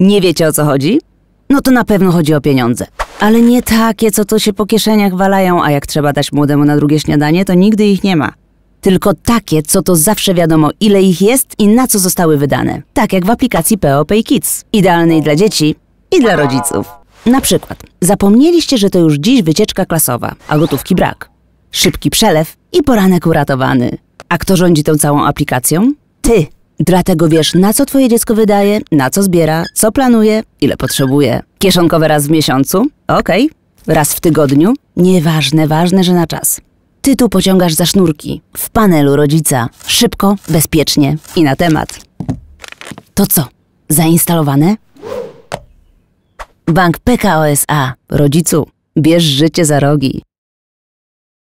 Nie wiecie o co chodzi? No to na pewno chodzi o pieniądze. Ale nie takie, co to się po kieszeniach walają, a jak trzeba dać młodemu na drugie śniadanie, to nigdy ich nie ma. Tylko takie, co to zawsze wiadomo, ile ich jest i na co zostały wydane. Tak jak w aplikacji PO Pay Kids, idealnej dla dzieci i dla rodziców. Na przykład, zapomnieliście, że to już dziś wycieczka klasowa, a gotówki brak. Szybki przelew i poranek uratowany. A kto rządzi tą całą aplikacją? Ty! Dlatego wiesz, na co twoje dziecko wydaje, na co zbiera, co planuje, ile potrzebuje. Kieszonkowe raz w miesiącu? Okej. Okay. Raz w tygodniu? Nieważne, ważne, że na czas. Ty tu pociągasz za sznurki, w panelu rodzica. Szybko, bezpiecznie i na temat. To co? Zainstalowane? Bank PKO SA. Rodzicu, bierz życie za rogi.